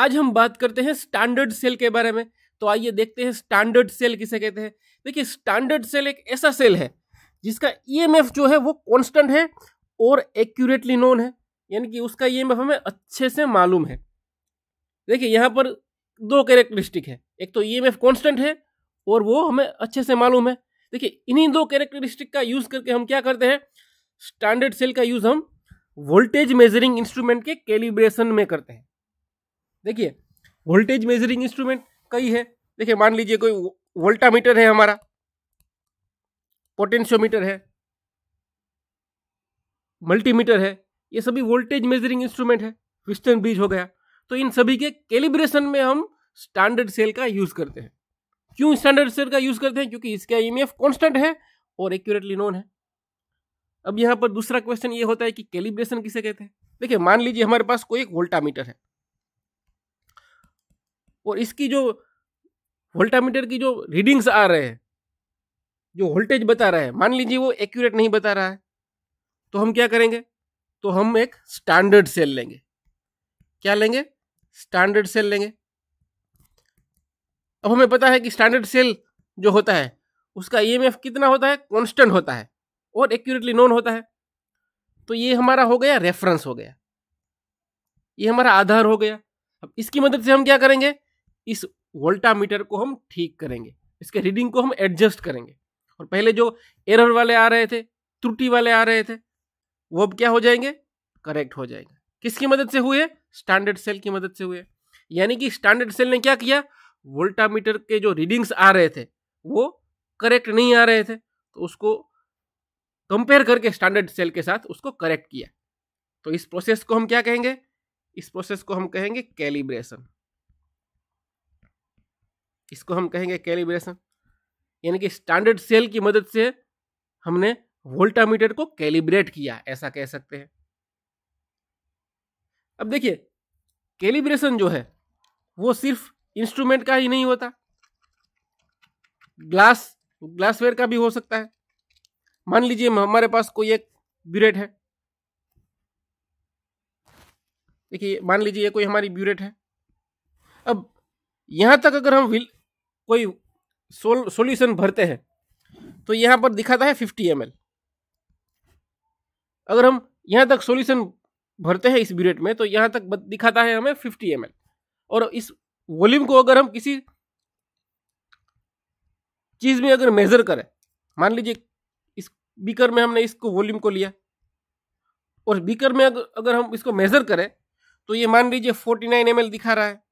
आज हम बात करते हैं स्टैंडर्ड सेल के बारे में तो आइए देखते हैं स्टैंडर्ड सेल किसे कहते हैं देखिए स्टैंडर्ड सेल एक ऐसा सेल है जिसका ईएमएफ e जो है वो कांस्टेंट है और एक्यूरेटली नोन है यानी कि उसका ईएमएफ e हमें अच्छे से मालूम है देखिए यहाँ पर दो कैरेक्टरिस्टिक है एक तो ईएमएफ e कांस्टेंट है और वो हमें अच्छे से मालूम है देखिए इन्हीं दो कैरेक्टरिस्टिक का यूज़ करके हम क्या करते हैं स्टैंडर्ड सेल का यूज़ हम वोल्टेज मेजरिंग इंस्ट्रूमेंट के कैलिब्रेशन में करते हैं देखिए वोल्टेज मेजरिंग इंस्ट्रूमेंट कई है देखिए मान लीजिए कोई वोल्टामीटर है हमारा पोटेंशियोमीटर है मल्टीमीटर है ये सभी वोल्टेज मेजरिंग इंस्ट्रूमेंट है विस्टर्न ब्रिज हो गया तो इन सभी के कैलिब्रेशन में हम स्टैंडर्ड सेल का यूज़ करते हैं क्यों स्टैंडर्ड सेल का यूज़ करते हैं क्योंकि इसका ई कॉन्स्टेंट है और एक्यूरेटली नोन है अब यहाँ पर दूसरा क्वेश्चन ये होता है कि कैलिब्रेशन किसे कहते हैं देखिए मान लीजिए हमारे पास कोई एक वोल्टामीटर है और इसकी जो वोल्टामीटर की जो रीडिंग्स आ रहे हैं जो वोल्टेज बता रहा है मान लीजिए वो एक्यूरेट नहीं बता रहा है तो हम क्या करेंगे तो हम एक स्टैंडर्ड सेल लेंगे क्या लेंगे स्टैंडर्ड सेल लेंगे अब हमें पता है कि स्टैंडर्ड सेल जो होता है उसका ई e कितना होता है कॉन्स्टेंट होता है और एक्यूरेटली नोन होता है तो ये हमारा हो गया रेफरेंस हो गया ये हमारा आधार हो गया अब इसकी मदद से हम क्या करेंगे इस वोल्टा मीटर को हम ठीक करेंगे इसके रीडिंग को हम एडजस्ट करेंगे और पहले जो एरर वाले आ रहे थे त्रुटि वाले आ रहे थे वो अब क्या हो जाएंगे करेक्ट हो जाएंगे किसकी मदद से हुए स्टैंडर्ड सेल की मदद से हुए यानी कि स्टैंडर्ड सेल ने क्या किया वोल्टा मीटर के जो रीडिंग्स आ रहे थे वो करेक्ट नहीं आ रहे थे तो उसको कंपेयर करके स्टैंडर्ड सेल के साथ उसको करेक्ट किया तो इस प्रोसेस को हम क्या कहेंगे इस प्रोसेस को हम कहेंगे कैलिब्रेशन इसको हम कहेंगे कैलिब्रेशन यानी कि स्टैंडर्ड सेल की मदद से हमने वोल्टामीटर को कैलिब्रेट किया ऐसा कह सकते हैं अब देखिए कैलिब्रेशन जो है वो सिर्फ इंस्ट्रूमेंट का ही नहीं होता ग्लास ग्लासवेयर का भी हो सकता है मान लीजिए हमारे पास कोई एक ब्यूरेट है देखिए मान लीजिए कोई हमारी ब्यूरेट है अब यहाँ तक अगर हम विल कोई सोल सोल्यूशन भरते हैं तो यहाँ पर दिखाता है फिफ्टी एम अगर हम यहाँ तक सोल्यूशन भरते हैं इस ब्यूरेट में तो यहाँ तक दिखाता है हमें फिफ्टी एम और इस वॉल्यूम को अगर हम किसी चीज़ में अगर मेज़र करें मान लीजिए इस बीकर में हमने इसको वॉल्यूम को लिया और बीकर में अगर, अगर हम इसको मेज़र करें तो ये मान लीजिए फोर्टी नाइन एम दिखा रहा है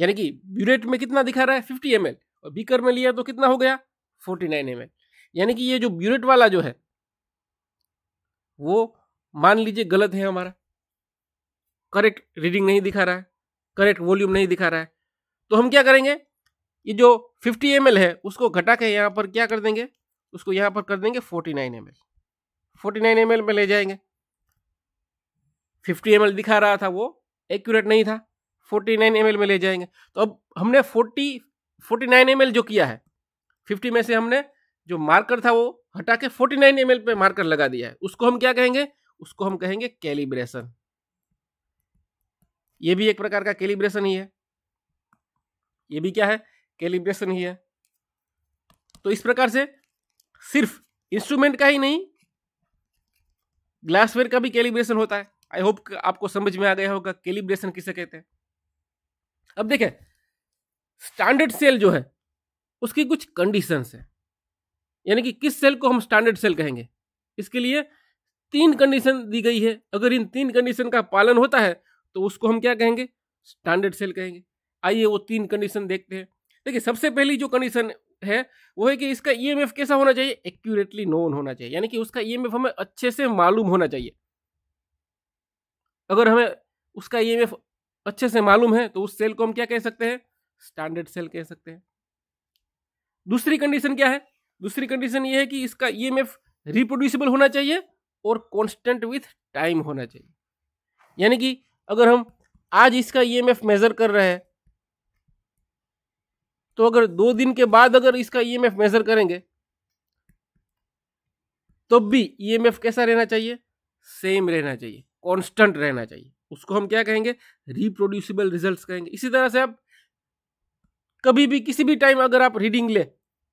यानी कि ब्यूरेट में कितना दिखा रहा है फिफ्टी एम और बीकर में लिया तो कितना हो गया फोर्टी नाइन एम यानी कि ये जो ब्यूरेट वाला जो है वो मान लीजिए गलत है हमारा करेक्ट रीडिंग नहीं दिखा रहा है करेक्ट वॉल्यूम नहीं दिखा रहा है तो हम क्या करेंगे ये जो 50 एम है उसको घटा के यहाँ पर क्या कर देंगे उसको यहाँ पर कर देंगे 49 nine M forty nine M में ले जाएंगे 50 एम दिखा रहा था वो एक्यूरेट नहीं था फोर्टी नाइन एम में ले जाएंगे तो अब हमने फोर्टी फोर्टी नाइन एम जो किया है फिफ्टी में से हमने जो मार्कर था वो हटा के फोर्टी नाइन एम पे मार्कर लगा दिया है उसको हम क्या कहेंगे उसको हम कहेंगे कैलिब्रेशन ये भी एक प्रकार का कैलिब्रेशन ही है ये भी क्या है कैलिब्रेशन ही है तो इस प्रकार से सिर्फ इंस्ट्रूमेंट का ही नहीं ग्लासवेयर का भी कैलिब्रेशन होता है आई होप आपको समझ में आ गया होगा कैलिब्रेशन किसे कहते हैं अब देखें स्टैंडर्ड सेल जो है उसकी कुछ कंडीशंस है यानी कि किस सेल को हम स्टैंडर्ड सेल कहेंगे इसके लिए तीन कंडीशन दी गई है अगर इन तीन कंडीशन का पालन होता है तो उसको हम क्या कहेंगे स्टैंडर्ड सेल कहेंगे आइए वो तीन कंडीशन देखते हैं देखिए सबसे पहली जो कंडीशन है वो है कि इसका ई कैसा होना चाहिए एक्यूरेटली नोन होना चाहिए यानी कि उसका ई हमें अच्छे से मालूम होना चाहिए अगर हमें उसका ई अच्छे से मालूम है तो उस सेल को हम क्या कह सकते हैं स्टैंडर्ड सेल कह सकते हैं दूसरी कंडीशन क्या है दूसरी कंडीशन ये है कि इसका ई e रिप्रोड्यूसिबल होना चाहिए और कॉन्स्टेंट विथ टाइम होना चाहिए यानी कि अगर हम आज इसका ई e मेजर कर रहे हैं तो अगर दो दिन के बाद अगर इसका ई e मेजर करेंगे तब तो भी ई कैसा रहना चाहिए सेम रहना चाहिए कांस्टेंट रहना चाहिए उसको हम क्या कहेंगे रिप्रोड्यूसिबल रिजल्ट कहेंगे इसी तरह से आप कभी भी किसी भी टाइम अगर आप रीडिंग ले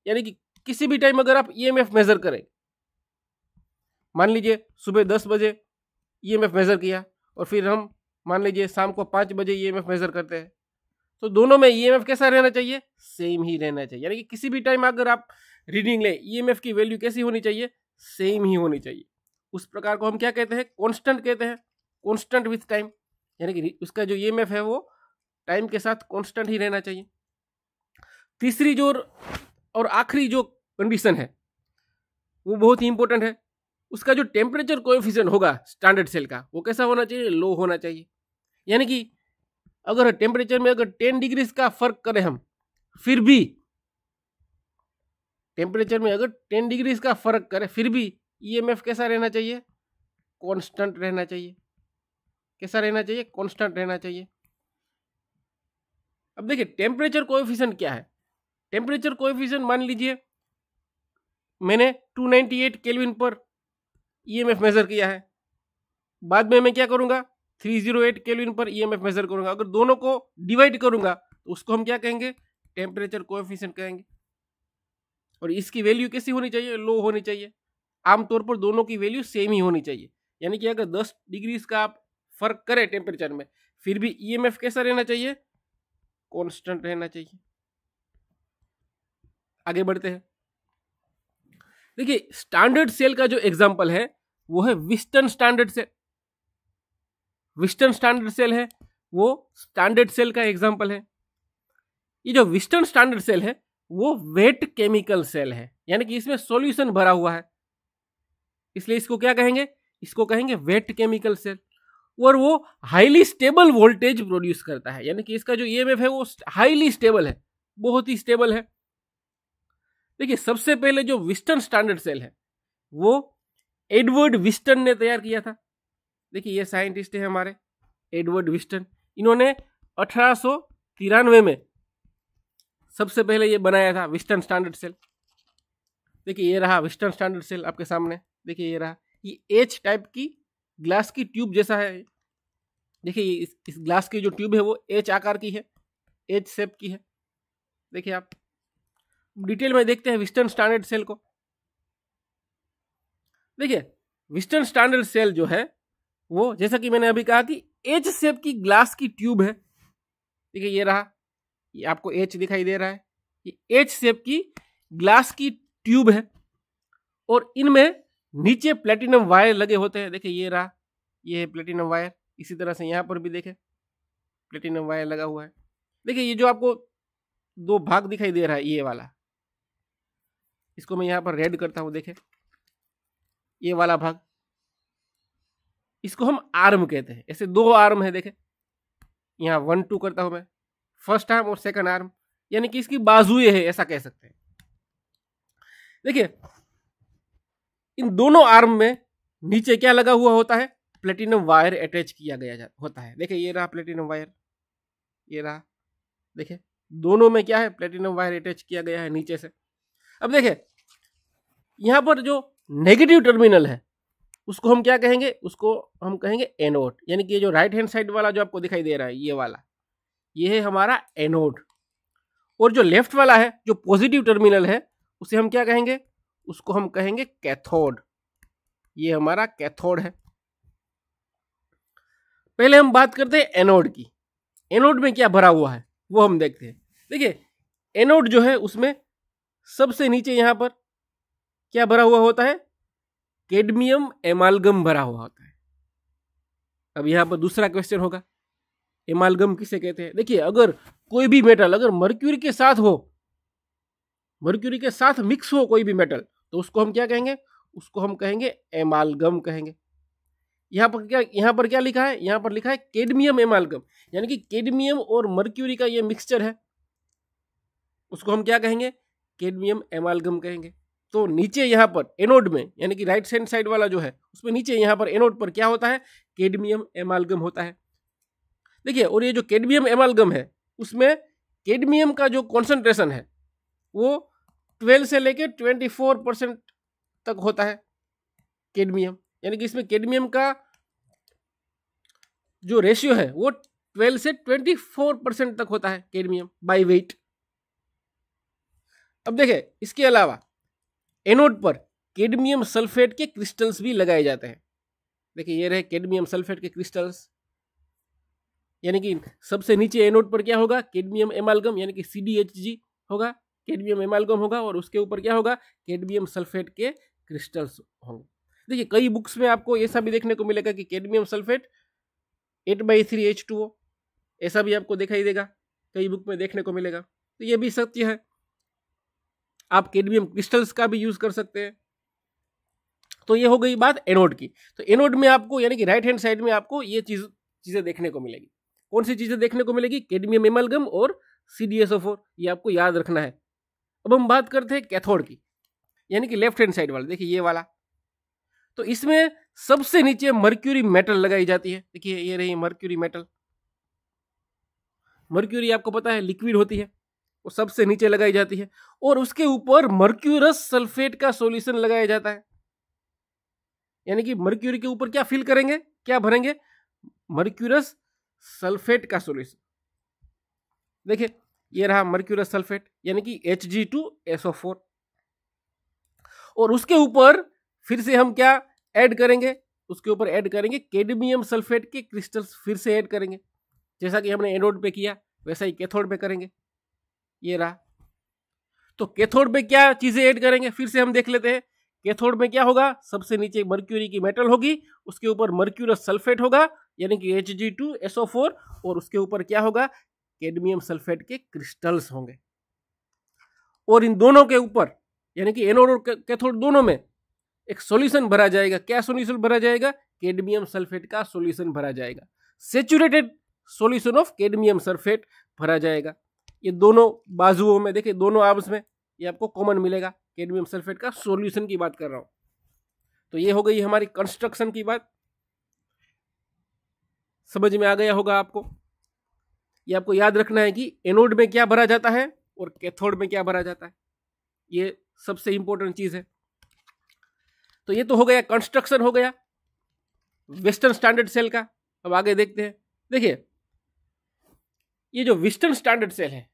यानी कि किसी भी टाइम अगर आप ईएमएफ e मेजर करें मान लीजिए सुबह दस बजे ईएमएफ e मेजर किया और फिर हम मान लीजिए शाम को पाँच बजे ईएमएफ e मेजर करते हैं तो दोनों में ईएमएफ कैसा रहना चाहिए सेम ही रहना चाहिए यानी कि किसी भी टाइम अगर आप रीडिंग लें ईएमएफ की वैल्यू कैसी होनी चाहिए सेम ही होनी चाहिए उस प्रकार को हम क्या कहते हैं कॉन्स्टेंट कहते हैं कॉन्स्टेंट विथ टाइम यानी कि उसका जो ई e है वो टाइम के साथ कॉन्स्टेंट ही रहना चाहिए तीसरी जो और आखिरी जो कंडीशन है वो बहुत ही इंपॉर्टेंट है उसका जो टेम्परेचर कोएफिशिएंट होगा स्टैंडर्ड सेल का वो कैसा होना चाहिए लो होना चाहिए यानी कि अगर टेम्परेचर में अगर टेन डिग्रीज का फर्क करें हम फिर भी टेम्परेचर में अगर टेन डिग्रीज का फर्क करें फिर भी ईएमएफ e कैसा रहना चाहिए कांस्टेंट रहना चाहिए कैसा रहना चाहिए कॉन्स्टेंट रहना चाहिए अब देखिए टेम्परेचर कोएफिशिएंट क्या है टेम्परेचर कोएफिशिएंट मान लीजिए मैंने 298 केल्विन पर ईएमएफ e मेज़र किया है बाद में मैं क्या करूंगा 308 केल्विन पर ईएमएफ मेज़र करूंगा अगर दोनों को डिवाइड करूंगा तो उसको हम क्या कहेंगे टेम्परेचर कोएफिशिएंट कहेंगे और इसकी वैल्यू कैसी होनी चाहिए लो होनी चाहिए आमतौर पर दोनों की वैल्यू सेम ही होनी चाहिए यानी कि अगर दस डिग्रीज का आप फर्क करे टेम्परेचर में फिर भी ई कैसा रहना चाहिए कॉन्स्टेंट रहना चाहिए आगे बढ़ते हैं देखिए स्टैंडर्ड सेल का जो एग्जाम्पल है वो है western standard cell western standard cell है वो स्टैंडर्ड सेल का एग्जाम्पल है ये जो विस्टर्न स्टैंडर्ड सेल है वो वेट केमिकल सेल है यानी कि इसमें सॉल्यूशन भरा हुआ है इसलिए इसको क्या कहेंगे इसको कहेंगे वेट केमिकल सेल और वो हाईली स्टेबल वोल्टेज प्रोड्यूस करता है यानी कि इसका जो ईएमएफ है वो हाईली स्टेबल है बहुत ही स्टेबल है देखिए सबसे पहले जो विस्टर्न स्टैंडर्ड सेल है वो एडवर्ड विस्टर्न ने तैयार किया था देखिए ये साइंटिस्ट है हमारे एडवर्ड विस्टर्न इन्होंने अठारह में सबसे पहले ये बनाया था विस्टर्न स्टैंडर्ड सेल देखिए ये रहा वेस्टर्न स्टैंडर्ड सेल आपके सामने देखिए ये रहा ये एच टाइप की ग्लास की ट्यूब जैसा है देखिए इस, इस ग्लास की जो ट्यूब है वो एच आकार की है एच सेप की है देखिए आप डिटेल में देखते हैं वेस्टर्न स्टैंडर्ड सेल को देखिए वेस्टर्न स्टैंडर्ड सेल जो है वो जैसा कि मैंने अभी कहा कि एच सेप की ग्लास की ट्यूब है देखिए ये रहा ये आपको एच दिखाई दे रहा है ये एच सेप की ग्लास की ट्यूब है और इनमें नीचे प्लेटिनम वायर लगे होते हैं देखिए ये रहा ये है प्लेटिनम वायर इसी तरह से यहाँ पर भी देखें प्लेटिनम वायर लगा हुआ है देखिए ये जो आपको दो भाग दिखाई दे रहा है ये वाला इसको मैं यहाँ पर रेड करता हूँ देखें ये वाला भाग इसको हम आर्म कहते हैं ऐसे दो आर्म है देखें यहाँ वन टू करता हूँ मैं फर्स्ट आर्म और सेकंड आर्म यानी कि इसकी बाजुए है ऐसा कह सकते हैं देखिए इन दोनों आर्म में नीचे क्या लगा हुआ होता है प्लेटिनम वायर अटैच किया गया होता है देखिए ये रहा प्लेटिनम वायर ये रहा देखिए दोनों में क्या है प्लेटिनम वायर अटैच किया गया है नीचे से अब देखिए यहाँ पर जो नेगेटिव टर्मिनल है उसको हम क्या कहेंगे उसको हम कहेंगे एनोड यानी कि ये जो राइट हैंड साइड वाला जो आपको दिखाई दे रहा है ये वाला ये है हमारा एनोड और जो लेफ्ट वाला है जो पॉजिटिव टर्मिनल है उसे हम क्या कहेंगे उसको हम कहेंगे कैथोड ये हमारा कैथोड है पहले हम बात करते हैं एनोड की एनोड में क्या भरा हुआ है वो हम देखते हैं देखिए एनोड जो है उसमें सबसे नीचे यहां पर क्या भरा हुआ होता है केडमियम एमालगम भरा हुआ होता है अब यहां पर दूसरा क्वेश्चन होगा एमालगम किसे कहते हैं देखिए अगर कोई भी मेटल अगर मर्क्यूरी के साथ हो मर्क्यूरी के साथ मिक्स हो कोई भी मेटल तो उसको हम क्या कहेंगे उसको हम कहेंगे एमालगम कहेंगे यहाँ पर क्या यहाँ पर क्या लिखा है यहाँ पर लिखा है केडमियम एमालगम यानी कि केडमियम और मर्क्यूरी का ये मिक्सचर है उसको हम क्या कहेंगे केडमियम एमालगम कहेंगे तो नीचे यहाँ पर एनोड में यानी कि राइट हैंड साइड वाला जो है उसमें नीचे यहाँ पर एनोड पर क्या होता है केडमियम एमालगम होता है देखिए और ये जो केडमियम एमालगम है उसमें केडमियम का जो कॉन्सेंट्रेशन है वो 12 से लेकर 24 परसेंट तक होता है केडमियम यानी कि इसमें केडमियम का जो रेशियो है वो 12 से 24 परसेंट तक होता है केडमियम बाय वेट अब देखें इसके अलावा एनोड पर केडमियम सल्फेट के क्रिस्टल्स भी लगाए जाते हैं देखिए ये रहे केडमियम सल्फेट के क्रिस्टल्स यानी कि सबसे नीचे एनोड पर क्या होगा केडमियम एमालगम यानी कि सी होगा केडमियम एमालगम होगा और उसके ऊपर क्या होगा केडमियम सल्फेट के क्रिस्टल्स होंगे देखिए कई बुक्स में आपको ऐसा भी देखने को मिलेगा कि cadmium sulphate eight by three H two O ऐसा भी आपको दिखाई देगा कई बुक में देखने को मिलेगा तो ये भी सत्य है आप केडमियम क्रिस्टल्स का भी यूज़ कर सकते हैं तो ये हो गई बात एनोड की तो एनोड में आपको यानी कि राइट हैंड साइड में आपको ये चीज़ चीज़ें देखने को मिलेगी कौन सी चीज़ें देखने को मिलेगी केडमियम एमलगम और C D S O four ये आपको याद रखना है अब हम बात करते हैं कैथोड की यानी कि लेफ्ट हैंड साइड वाला देखिए ये वाला तो इसमें सबसे नीचे मर्क्यूरी मेटल लगाई जाती है देखिए ये रही मर्क्यूरी मेटल मर्क्यूरी आपको पता है लिक्विड होती है वो सबसे नीचे लगाई जाती है और उसके ऊपर मर्क्यूरस सल्फेट का सॉल्यूशन लगाया जाता है यानी कि मर्क्यूरी के ऊपर क्या फिल करेंगे क्या भरेंगे मर्क्यूरस सल्फेट का सोल्यूशन देखिये ये रहा मर्क्यूरस सल्फेट यानी कि H G two S O four और उसके ऊपर फिर से हम क्या ऐड करेंगे उसके ऊपर ऐड करेंगे कैडमियम सल्फेट के क्रिस्टल्स फिर से ऐड करेंगे जैसा कि हमने एनोड पे किया वैसा ही कैथोड पे करेंगे ये रहा तो कैथोड पे क्या चीज़ें ऐड करेंगे फिर से हम देख लेते हैं कैथोड में क्या होगा सबसे नीचे मर्क्यूरी की मेटल होगी उसके ऊपर मर्क्यूरस सल्फेट होगा यानी कि H G two S O four और उसके ऊपर क्या होगा कैडमियम सल्फेट के क्रिस्टल्स होंगे और इन दोनों के ऊपर यानी कि एनोड और कैथोड दोनों में एक सॉल्यूशन भरा जाएगा क्या सॉल्यूशन भरा जाएगा कैडमियम सल्फेट का सॉल्यूशन भरा जाएगा saturated solution of cadmium sulphate भरा जाएगा ये दोनों बाजुओं में देखिए दोनों आर्म्स में ये आपको कॉमन मिलेगा कैडमियम सल्फेट का सॉल्यूशन की बात कर रहा हूँ तो ये हो गई हमारी कंस्ट्रक्शन की बात समझ में आ गया होगा आपको ये आपको याद रखना है कि एनोड में क्या भरा जाता है और कैथोड में क्या भरा जाता है ये सबसे इंपॉर्टेंट चीज़ है तो ये तो हो गया कंस्ट्रक्शन हो गया वेस्टर्न स्टैंडर्ड सेल का अब आगे देखते हैं देखिए ये जो वेस्टर्न स्टैंडर्ड सेल है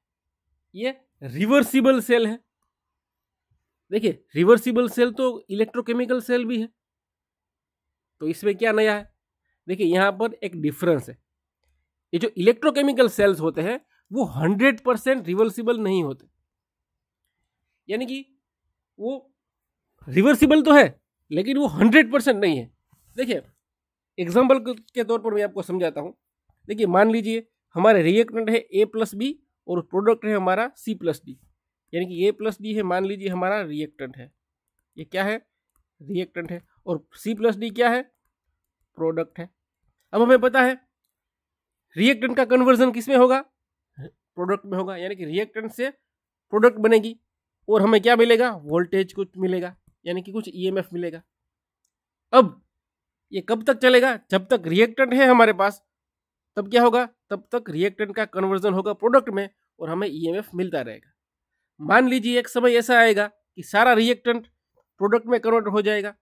ये रिवर्सिबल सेल है देखिए रिवर्सिबल सेल तो इलेक्ट्रोकेमिकल सेल भी है तो इसमें क्या नया है देखिए यहां पर एक डिफरेंस है ये जो इलेक्ट्रोकेमिकल सेल्स होते हैं वो हंड्रेड परसेंट रिवर्सिबल नहीं होते यानी कि वो रिवर्सिबल तो है लेकिन वो हंड्रेड परसेंट नहीं है देखिए एग्जाम्पल के तौर पर मैं आपको समझाता हूँ देखिए मान लीजिए हमारे रिएक्टेंट है ए प्लस बी और प्रोडक्ट है हमारा सी प्लस डी यानी कि ए प्लस डी है मान लीजिए हमारा रिएक्टेंट है ये क्या है रिएक्टेंट है और सी प्लस डी क्या है प्रोडक्ट है अब हमें पता है रिएक्टेंट का कन्वर्जन किस में होगा प्रोडक्ट में होगा यानी कि रिएक्टेंट से प्रोडक्ट बनेगी और हमें क्या मिलेगा वोल्टेज कुछ मिलेगा यानी कि कुछ ईएमएफ मिलेगा अब ये कब तक चलेगा जब तक रिएक्टेंट है हमारे पास तब क्या होगा तब तक रिएक्टेंट का कन्वर्जन होगा प्रोडक्ट में और हमें ईएमएफ मिलता रहेगा मान लीजिए एक समय ऐसा आएगा कि सारा रिएक्टेंट प्रोडक्ट में कन्वर्ट हो जाएगा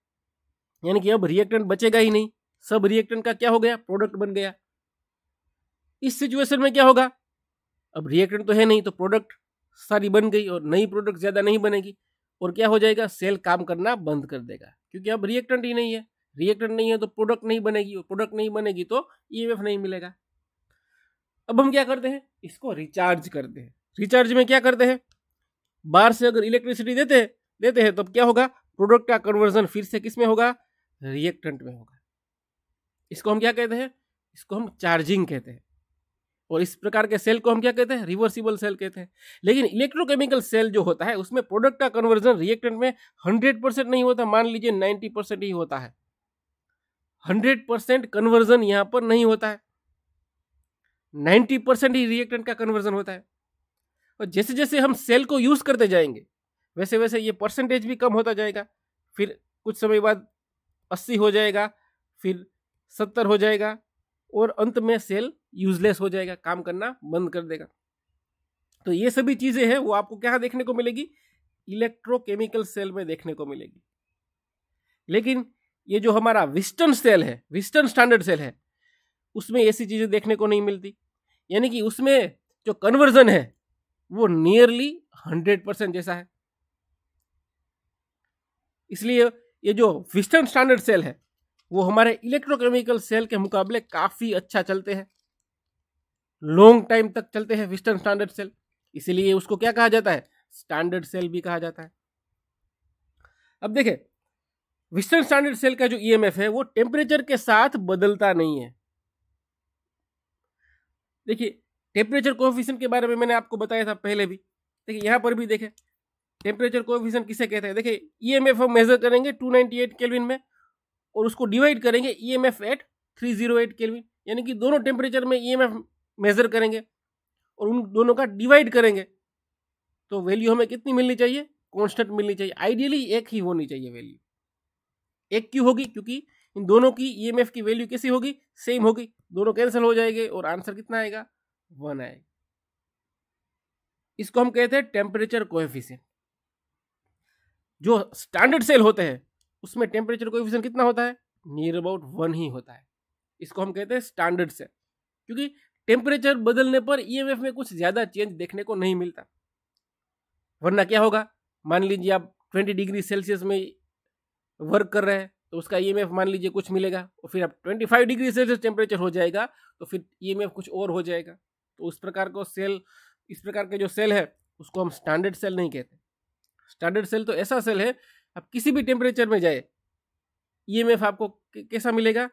यानी कि अब रिएक्टेंट बचेगा ही नहीं सब रिएक्टेंट का क्या हो गया प्रोडक्ट बन गया इस सिचुएशन में क्या होगा अब रिएक्टेंट तो है नहीं तो प्रोडक्ट सारी बन गई और नई प्रोडक्ट ज़्यादा नहीं बनेगी और क्या हो जाएगा सेल काम करना बंद कर देगा क्योंकि अब रिएक्टेंट ही नहीं है रिएक्टेंट नहीं है तो प्रोडक्ट नहीं बनेगी और प्रोडक्ट नहीं बनेगी तो ई e नहीं मिलेगा अब हम क्या करते हैं इसको रिचार्ज करते हैं रिचार्ज में क्या करते हैं बाहर से अगर इलेक्ट्रिसिटी देते हैं देते हैं तो क्या होगा प्रोडक्ट का कन्वर्जन फिर से किस में होगा रिएक्टेंट में होगा इसको हम क्या कहते हैं इसको हम चार्जिंग कहते हैं और इस प्रकार के सेल को हम क्या कहते हैं रिवर्सिबल सेल कहते हैं लेकिन इलेक्ट्रोकेमिकल सेल जो होता है उसमें प्रोडक्ट का कन्वर्जन रिएक्टेंट में हंड्रेड परसेंट नहीं होता मान लीजिए नाइन्टी परसेंट ही होता है हंड्रेड परसेंट कन्वर्जन यहां पर नहीं होता है नाइन्टी परसेंट ही रिएक्टेंट का कन्वर्जन होता है और जैसे जैसे हम सेल को यूज़ करते जाएंगे वैसे वैसे ये परसेंटेज भी कम होता जाएगा फिर कुछ समय बाद अस्सी हो जाएगा फिर सत्तर हो जाएगा और अंत में सेल यूजलेस हो जाएगा काम करना बंद कर देगा तो ये सभी चीज़ें हैं वो आपको क्या देखने को मिलेगी इलेक्ट्रोकेमिकल सेल में देखने को मिलेगी लेकिन ये जो हमारा वेस्टर्न सेल है वेस्टर्न स्टैंडर्ड सेल है उसमें ऐसी चीज़ें देखने को नहीं मिलती यानी कि उसमें जो कन्वर्जन है वो नियरली हंड्रेड परसेंट जैसा है इसलिए ये जो वेस्टर्न स्टैंडर्ड सेल है वो हमारे इलेक्ट्रोकेमिकल सेल के मुकाबले काफ़ी अच्छा चलते हैं लॉन्ग टाइम तक चलते हैं वेस्टर्न स्टैंडर्ड सेल इसीलिए उसको क्या कहा जाता है स्टैंडर्ड सेल भी कहा जाता है अब देखें वेस्टर्न स्टैंडर्ड सेल का जो ईएमएफ e है वो टेम्परेचर के साथ बदलता नहीं है देखिए टेम्परेचर कोफिशियंट के बारे में मैंने आपको बताया था पहले भी देखिए यहाँ पर भी देखें टेम्परेचर कोफिशियंट किसे कहते हैं देखिए ईएमएफ e हम मेजर करेंगे 298 केल्विन में और उसको डिवाइड करेंगे ईएमएफ एट 308 केल्विन यानी कि दोनों टेम्परेचर में ईएमएफ e मेज़र करेंगे और उन दोनों का डिवाइड करेंगे तो वैल्यू हमें कितनी मिलनी चाहिए कॉन्स्टेंट मिलनी चाहिए आइडियली एक ही होनी चाहिए वैल्यू एक क्यों होगी क्योंकि इन दोनों की ई e की वैल्यू कैसी होगी सेम होगी दोनों कैंसिल हो जाएंगे और आंसर कितना आएगा वन आएगा इसको हम कहते हैं टेम्परेचर कोएफिशिएंट जो स्टैंडर्ड सेल होते हैं उसमें टेम्परेचर कोएफिशिएंट कितना होता है नियर अबाउट वन ही होता है इसको हम कहते हैं स्टैंडर्ड सेल क्योंकि टेम्परेचर बदलने पर ईएमएफ e में कुछ ज़्यादा चेंज देखने को नहीं मिलता वरना क्या होगा मान लीजिए आप ट्वेंटी डिग्री सेल्सियस में वर्क कर रहे हैं तो उसका ईएमएफ e मान लीजिए कुछ मिलेगा और फिर आप 25 डिग्री सेल्सियस टेम्परेचर हो जाएगा तो फिर ईएमएफ e कुछ और हो जाएगा तो उस प्रकार को सेल इस प्रकार के जो सेल है उसको हम स्टैंडर्ड सेल नहीं कहते स्टैंडर्ड सेल तो ऐसा सेल है आप किसी भी टेम्परेचर में जाए ई आपको कैसा मिलेगा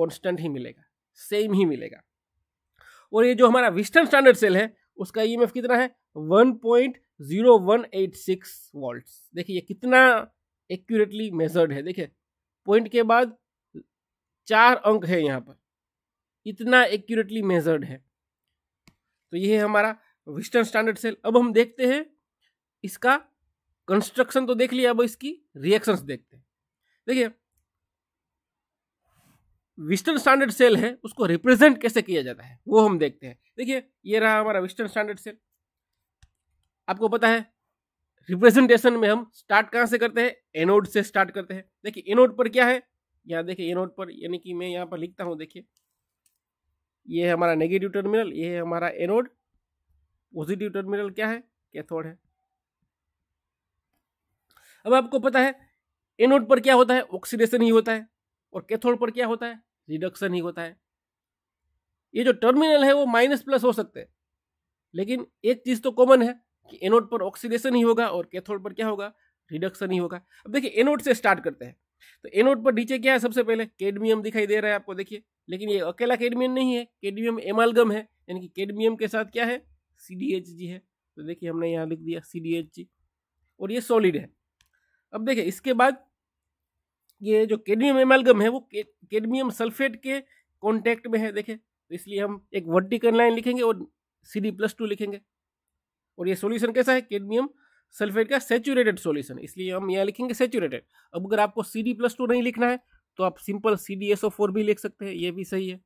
कॉन्स्टेंट ही मिलेगा सेम ही मिलेगा और ये जो हमारा वेस्टर्न स्टैंडर्ड सेल है उसका ई e कितना है one point zero one eight six volts देखिए ये कितना एक्यूरेटली मेजर्ड है देखिए पॉइंट के बाद चार अंक है यहाँ पर इतना एक्यूरेटली मेजर्ड है तो ये है हमारा वेस्टर्न स्टैंडर्ड सेल अब हम देखते हैं इसका कंस्ट्रक्शन तो देख लिया अब इसकी रिएक्शंस देखते हैं देखिए वेस्टर्न स्टैंडर्ड सेल है उसको रिप्रेजेंट कैसे किया जाता है वो हम देखते हैं देखिए ये रहा हमारा वेस्टर्न स्टैंडर्ड सेल आपको पता है रिप्रेजेंटेशन में हम स्टार्ट कहाँ से करते हैं एनोड से स्टार्ट करते हैं देखिए एनोड पर क्या है यहाँ देखिए एनोड पर यानी कि मैं यहाँ पर लिखता हूँ देखिए ये है हमारा नेगेटिव टर्मिनल ये है हमारा एनोड पॉजिटिव टर्मिनल क्या है कैथोड है अब आपको पता है एनोड पर क्या होता है ऑक्सीडेशन ही होता है और कैथोड पर क्या होता है रिडक्शन ही होता है ये जो टर्मिनल है वो माइनस प्लस हो सकते हैं लेकिन एक चीज़ तो कॉमन है कि एनोड पर ऑक्सीडेशन ही होगा और कैथोड पर क्या होगा रिडक्शन ही होगा अब देखिए एनोड से स्टार्ट करते हैं तो एनोड पर नीचे क्या है सबसे पहले केडमियम दिखाई दे रहा है आपको देखिए लेकिन ये अकेला केडमियम नहीं है केडमियम एमालगम है यानी कि केडमियम के साथ क्या है सी डी एच जी है तो देखिए हमने यहाँ लिख दिया सी डी एच जी और ये सॉलिड है अब देखिए इसके बाद ये जो केडमियम एमलगम है वो केडमियम सल्फेट के कॉन्टैक्ट में है देखें तो इसलिए हम एक वर्टिकल लाइन लिखेंगे और सी डी प्लस टू लिखेंगे और ये सॉल्यूशन कैसा है केडमियम सल्फेट का सेचूरेटेड सॉल्यूशन इसलिए हम यहाँ लिखेंगे सेचूरेटेड अब अगर आपको सी डी प्लस टू नहीं लिखना है तो आप simple C D S O four भी लिख सकते हैं ये भी सही है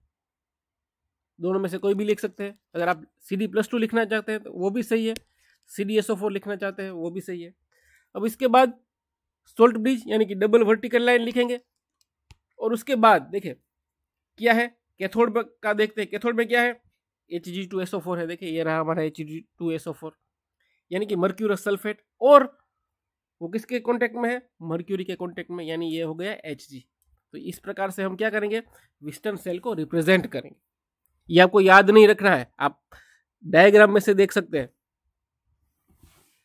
दोनों में से कोई भी लिख सकते हैं अगर आप सी डी प्लस टू लिखना चाहते हैं तो वो भी सही है C D S O four लिखना चाहते हैं वो भी सही है अब इसके बाद सोल्ट ब्रिज यानी कि डबल वर्टिकल लाइन लिखेंगे और उसके बाद देखिए क्या है कैथोड का देखते हैं कैथोड में क्या है H G two S O four है देखिए ये रहा हमारा H G two S O four यानी कि मर्क्यूरस सल्फेट और वो किसके कांटेक्ट में है मर्क्यूरी के कांटेक्ट में यानी ये हो गया एच जी तो इस प्रकार से हम क्या करेंगे विस्टर्न सेल को रिप्रेजेंट करेंगे ये आपको याद नहीं रखना है आप डायग्राम में से देख सकते हैं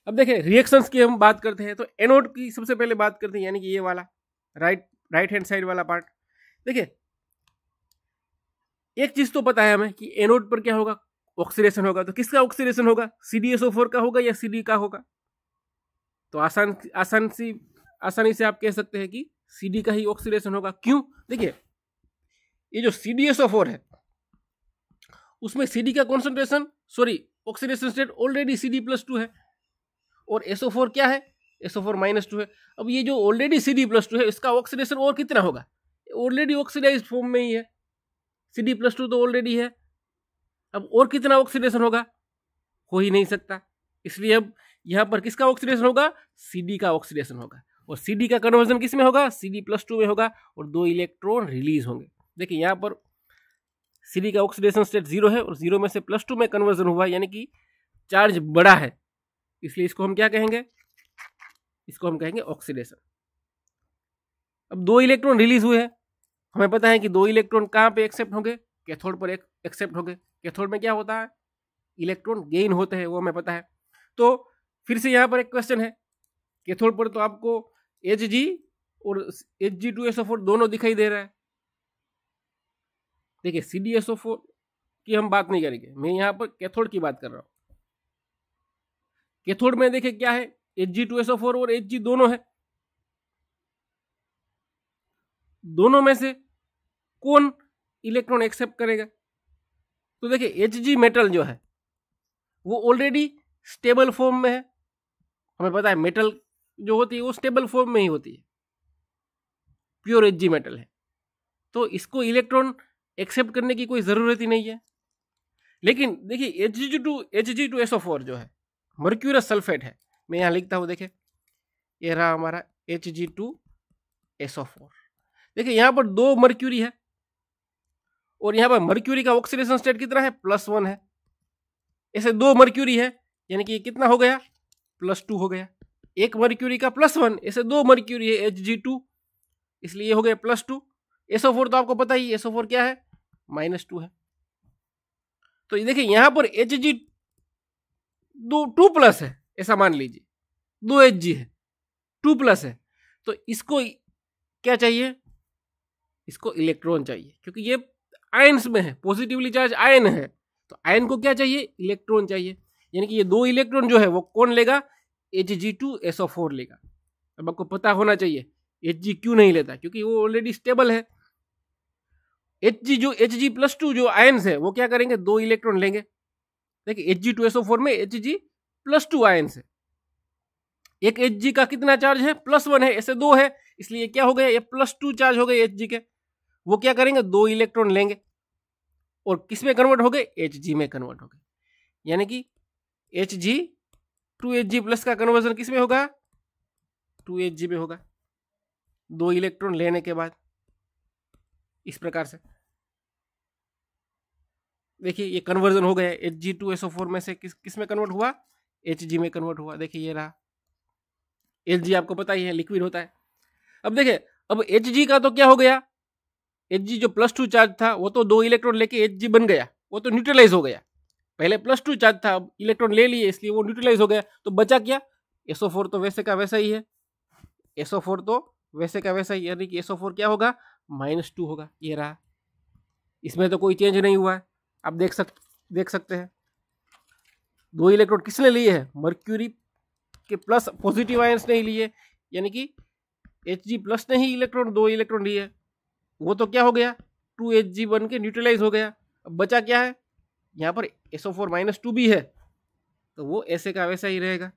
अब देखें रिएक्शंस की हम बात करते हैं तो एनोड की सबसे पहले बात करते हैं यानी कि ये वाला राइट राइट हैंड साइड वाला पार्ट देखिए एक चीज तो पता है हमें कि एनोड पर क्या होगा ऑक्सीडेशन होगा तो किसका ऑक्सीडेशन होगा C D S O four का होगा या सी डी का होगा तो आसान आसान सी आसानी से आप कह सकते हैं कि सी डी का ही ऑक्सीडेशन होगा क्यों देखिए ये जो C D S O four है उसमें सी डी का concentration sorry oxidation state already C D plus two है और एसओ फोर क्या है एसओ फोर माइनस टू है अब ये जो already C D plus two है इसका ऑक्सीडेशन और कितना होगा ऑलरेडी ऑक्सीडाइज फॉर्म में ही है सी डी प्लस टू तो ऑलरेडी है अब और कितना ऑक्सीडेशन होगा हो ही नहीं सकता इसलिए अब यहाँ पर किसका ऑक्सीडेशन होगा सी डी का ऑक्सीडेशन होगा और सी डी का कन्वर्जन किस में होगा सी डी प्लस टू में होगा और दो इलेक्ट्रॉन रिलीज होंगे देखिए यहाँ पर सी डी का ऑक्सीडेशन स्टेट जीरो है और जीरो में से प्लस टू में कन्वर्जन हुआ यानी कि चार्ज बड़ा है इसलिए इसको हम क्या कहेंगे इसको हम कहेंगे ऑक्सीडेशन अब दो इलेक्ट्रॉन रिलीज हुए हैं हमें पता है कि दो इलेक्ट्रॉन कहाँ पे एक्सेप्ट होंगे कैथोड पर एक्सेप्ट होंगे कैथोड में क्या होता है इलेक्ट्रॉन गेन होते हैं वो हमें पता है तो फिर से यहाँ पर एक क्वेश्चन है कैथोड पर तो आपको एच जी और H G two S O four दोनों दिखाई दे रहा है देखिए C D S O four की हम बात नहीं करेंगे मैं यहाँ पर कैथोड की बात कर रहा हूँ कैथोड में देखे क्या है H G two S O four और एच जी दोनों है दोनों में से कौन इलेक्ट्रॉन एक्सेप्ट करेगा तो देखिए एच जी मेटल जो है वो ऑलरेडी स्टेबल फॉर्म में है हमें पता है मेटल जो होती है वो स्टेबल फॉर्म में ही होती है प्योर एच जी मेटल है तो इसको इलेक्ट्रॉन एक्सेप्ट करने की कोई ज़रूरत ही नहीं है लेकिन देखिए H G two H G two S O four जो है मर्क्यूरस सल्फेट है मैं यहाँ लिखता हूँ देखे ये रहा हमारा H G two S O four देखिए यहाँ पर दो मर्क्यूरी है और यहाँ पर मर्क्यूरी का ऑक्सीडेशन स्टेट कितना है प्लस वन है ऐसे दो मर्क्यूरी है यानी कि ये कितना हो गया प्लस टू हो गया एक मर्क्यूरी का प्लस वन ऐसे दो मर्क्यूरी है एच जी टू इसलिए ये हो गया plus two S O four तो आपको पता ही एस ओ फोर क्या है माइनस टू है तो ये देखिए यहाँ पर एच जी दो टू प्लस है ऐसा मान लीजिए दो एच जी है टू प्लस है तो इसको क्या चाहिए इसको इलेक्ट्रॉन चाहिए क्योंकि ये आयन्स में है पॉजिटिवली चार्ज आयन है तो आयन को क्या चाहिए इलेक्ट्रॉन चाहिए यानी कि ये दो इलेक्ट्रॉन जो है वो कौन लेगा H G two S O four लेगा अब आपको पता होना चाहिए एच जी क्यों नहीं लेता क्योंकि वो ऑलरेडी स्टेबल है एच जी जो एच जी प्लस टू जो आयन्स है वो क्या करेंगे दो इलेक्ट्रॉन लेंगे देखिए H G two S O four में H G plus two ion है एक एच जी का कितना चार्ज है प्लस वन है ऐसे दो है इसलिए क्या हो गया ये प्लस टू चार्ज हो गए एच जी के वो क्या करेंगे दो इलेक्ट्रॉन लेंगे और किस में कन्वर्ट हो गए एच जी में कन्वर्ट हो गए यानी कि H G two H G plus का कन्वर्जन किस में होगा टू एच जी में होगा दो इलेक्ट्रॉन लेने के बाद इस प्रकार से देखिए ये कन्वर्जन हो गया H G two S O four में से किस किस में कन्वर्ट हुआ एच जी में कन्वर्ट हुआ देखिए ये रहा एच जी आपको पता ही है लिक्विड होता है अब देखिए अब एच जी का तो क्या हो गया एच जी जो प्लस टू चार्ज था वो तो दो इलेक्ट्रॉन लेके एच जी बन गया वो तो न्यूट्रलाइज हो गया पहले प्लस टू चार्ज था अब इलेक्ट्रॉन ले लिए इसलिए वो न्यूट्रलाइज हो गया तो बचा क्या एसओ फोर तो वैसे का वैसा ही है एसओ फोर तो वैसे का वैसा ही यानी कि एसओ फोर क्या होगा माइनस टू होगा ये रहा इसमें तो कोई चेंज नहीं हुआ है आप देख सक देख सकते हैं दो इलेक्ट्रोड किसने लिए है मर्क्यूरी के प्लस पॉजिटिव आयंस नहीं लिए यानी कि एच जी प्लस ने ही इलेक्ट्रॉन दो इलेक्ट्रॉन लिए वो तो क्या हो गया टू एच जी बन के न्यूट्रलाइज हो गया अब बचा क्या है यहाँ पर S O four minus two भी है तो वो ऐसे का वैसा ही रहेगा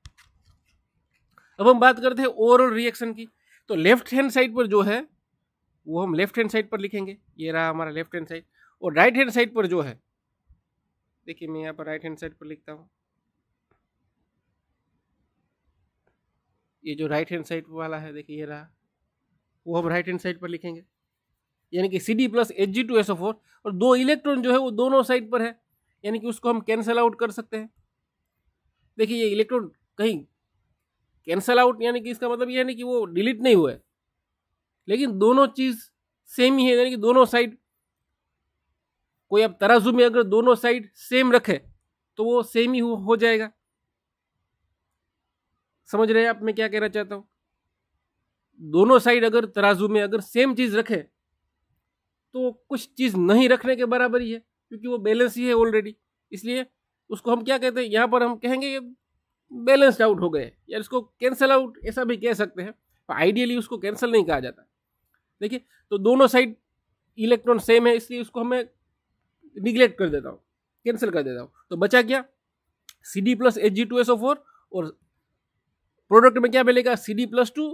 अब हम बात करते हैं ओवरऑल रिएक्शन की तो लेफ्ट हैंड साइड पर जो है वो हम लेफ्ट हैंड साइड पर लिखेंगे ये रहा हमारा लेफ्ट हैंड साइड और राइट हैंड साइड पर जो है देखिए मैं यहाँ पर राइट हैंड साइड पर लिखता हूँ ये जो राइट हैंड साइड वाला है देखिए ये रहा वो हम राइट हैंड साइड पर लिखेंगे यानी कि C D plus H G two S O four और दो इलेक्ट्रॉन जो है वो दोनों साइड पर है यानी कि उसको हम कैंसल आउट कर सकते हैं देखिए ये इलेक्ट्रॉन कहीं कैंसिल आउट यानी कि इसका मतलब ये है कि वो डिलीट नहीं हुआ है लेकिन दोनों चीज़ सेम ही है यानी कि दोनों साइड कोई अब तराजू में अगर दोनों साइड सेम रखे तो वो सेम ही हो, जाएगा समझ रहे हैं आप मैं क्या कहना चाहता हूँ दोनों साइड अगर तराजू में अगर सेम चीज़ रखे तो कुछ चीज़ नहीं रखने के बराबर ही है क्योंकि वो बैलेंस ही है ऑलरेडी इसलिए उसको हम क्या कहते हैं यहाँ पर हम कहेंगे बैलेंस्ड आउट हो गए या इसको कैंसिल आउट ऐसा भी कह सकते हैं आइडियली उसको कैंसिल नहीं कहा जाता देखिए तो दोनों साइड इलेक्ट्रॉन सेम है इसलिए उसको हमें निगलेक्ट कर देता हूँ कैंसिल कर देता हूँ तो बचा क्या C D plus H G two S O four और प्रोडक्ट में क्या मिलेगा C D plus two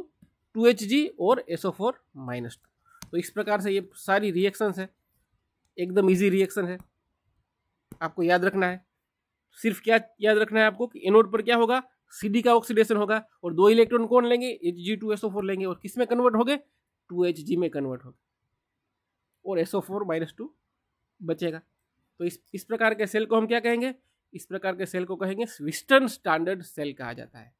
two H G और S O four minus two तो इस प्रकार से ये सारी रिएक्शंस है एकदम इजी रिएक्शन है आपको याद रखना है सिर्फ क्या याद रखना है आपको कि एनोड पर क्या होगा सी का ऑक्सीडेशन होगा और दो इलेक्ट्रॉन कौन लेंगे H G two S O four लेंगे और किस में कन्वर्ट हो गए टू एच जी में कन्वर्ट हो गए और S O four minus two बचेगा तो इस इस प्रकार के सेल को हम क्या कहेंगे इस प्रकार के सेल को कहेंगे वेस्टर्न स्टैंडर्ड सेल कहा जाता है